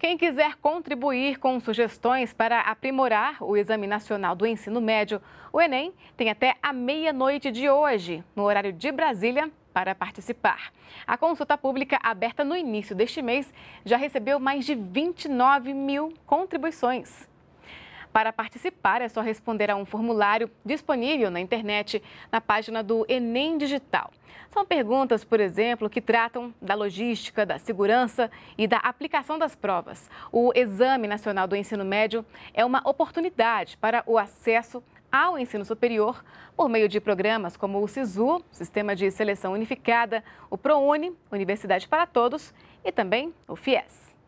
Quem quiser contribuir com sugestões para aprimorar o Exame Nacional do Ensino Médio, o Enem tem até a meia-noite de hoje, no horário de Brasília, para participar. A consulta pública aberta no início deste mês já recebeu mais de 29 mil contribuições. Para participar, é só responder a um formulário disponível na internet, na página do Enem Digital. São perguntas, por exemplo, que tratam da logística, da segurança e da aplicação das provas. O Exame Nacional do Ensino Médio é uma oportunidade para o acesso ao ensino superior por meio de programas como o SISU, Sistema de Seleção Unificada, o ProUni, Universidade para Todos e também o FIES.